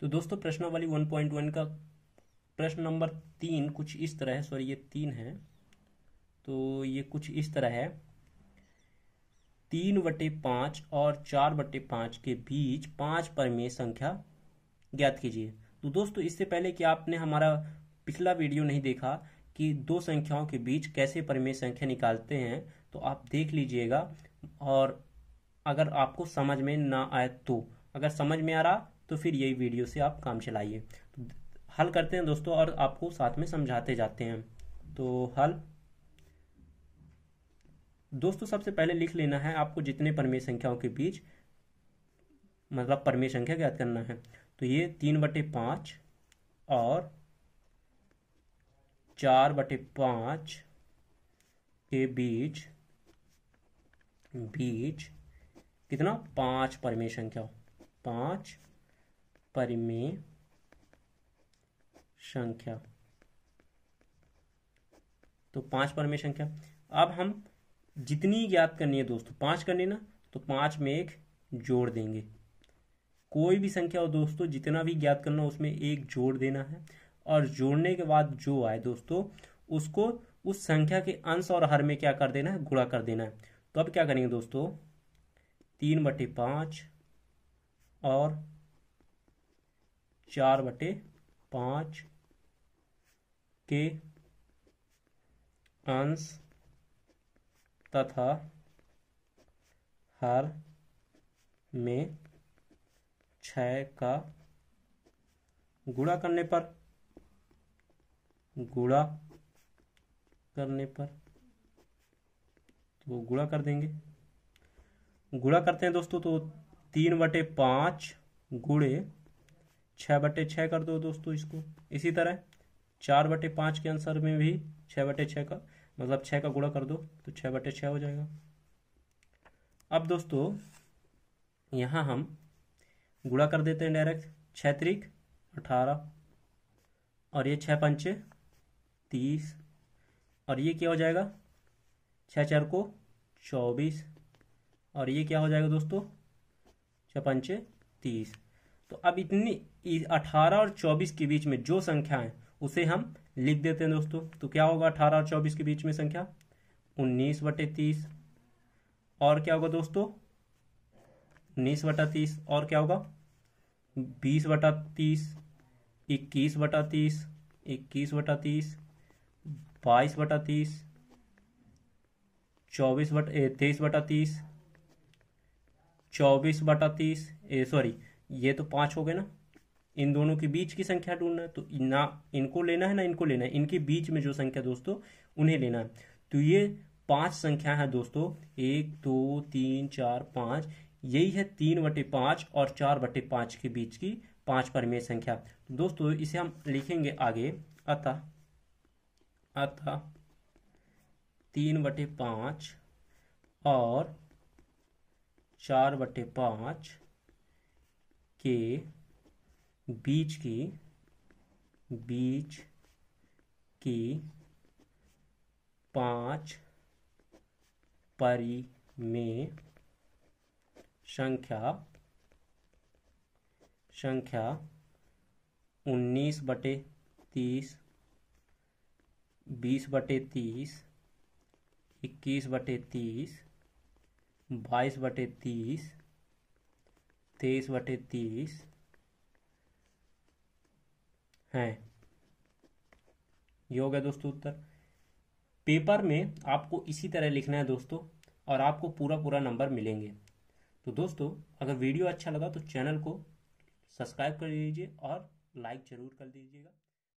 तो दोस्तों प्रश्नावली 1.1 का प्रश्न नंबर तीन कुछ इस तरह है सॉरी ये तीन है तो ये कुछ इस तरह है तीन बटे पाँच और चार बटे पाँच के बीच पाँच परमेय संख्या ज्ञात कीजिए तो दोस्तों इससे पहले कि आपने हमारा पिछला वीडियो नहीं देखा कि दो संख्याओं के बीच कैसे परमेय संख्या निकालते हैं तो आप देख लीजिएगा और अगर आपको समझ में ना आए तो अगर समझ में आ रहा तो फिर यही वीडियो से आप काम चलाइए हल करते हैं दोस्तों और आपको साथ में समझाते जाते हैं तो हल दोस्तों सबसे पहले लिख लेना है आपको जितने परमेय संख्याओं के बीच मतलब परमेय संख्या ज्ञात करना है तो ये तीन बटे पांच और चार बटे पांच के बीच बीच कितना पांच परमेय संख्या पांच परिमेय संख्या तो पांच परिमेय संख्या अब हम जितनी ज्ञात करनी है दोस्तों पांच करनी ना तो पांच में एक जोड़ देंगे कोई भी संख्या हो दोस्तों जितना भी ज्ञात करना उसमें एक जोड़ देना है और जोड़ने के बाद जो आए दोस्तों उसको उस संख्या के अंश और हर में क्या कर देना है गुणा कर देना है तो अब क्या करेंगे दोस्तों तीन बटे पांच और चार बटे पांच के अंश तथा हर में छ का गुड़ा करने पर गुड़ा करने पर तो गुड़ा कर देंगे गुड़ा करते हैं दोस्तों तो तीन बटे पांच गुड़े छः बटे छः कर दो दोस्तों इसको इसी तरह चार बटे पाँच के आंसर में भी छः बटे छः का मतलब छः का गुणा कर दो तो छः बटे छः हो जाएगा अब दोस्तों यहाँ हम गुणा कर देते हैं डायरेक्ट छः तरीक अठारह और ये छः पंचे तीस और ये क्या हो जाएगा छः चार को चौबीस और ये क्या हो जाएगा दोस्तों छः पंचे तीस तो अब इतनी अठारह और चौबीस के बीच में जो संख्या है उसे हम लिख देते हैं दोस्तों तो क्या होगा अठारह और चौबीस के बीच में संख्या उन्नीस बटे तीस और क्या होगा दोस्तों उन्नीस बटा तीस और क्या होगा बीस बटा तीस इक्कीस बटा तीस इक्कीस बटा तीस बाईस बटा तीस चौबीस बट तेईस बटा तीस चौबीस बटा तीस ए सॉरी ये तो पाँच हो गए ना इन दोनों के बीच की संख्या ढूंढना है तो ना इनको लेना है ना इनको लेना है इनके बीच में जो संख्या दोस्तों उन्हें लेना है तो ये पांच संख्या है दोस्तों एक दो तीन चार पाँच यही है तीन बटे पाँच और चार बटे पाँच के बीच की पांच परिमेय संख्या तो दोस्तों इसे हम लिखेंगे आगे अतः अतः तीन बटे पांच और चार बटे पांच के बीच की बीच की पांच परी में संख्या संख्या उन्नीस बटे तीस बीस बटे तीस इक्कीस बटे तीस बाईस बटे तीस तेईस बटे तीस है ये हो गया दोस्तों उत्तर पेपर में आपको इसी तरह लिखना है दोस्तों और आपको पूरा पूरा नंबर मिलेंगे तो दोस्तों अगर वीडियो अच्छा लगा तो चैनल को सब्सक्राइब कर दीजिए और लाइक ज़रूर कर दीजिएगा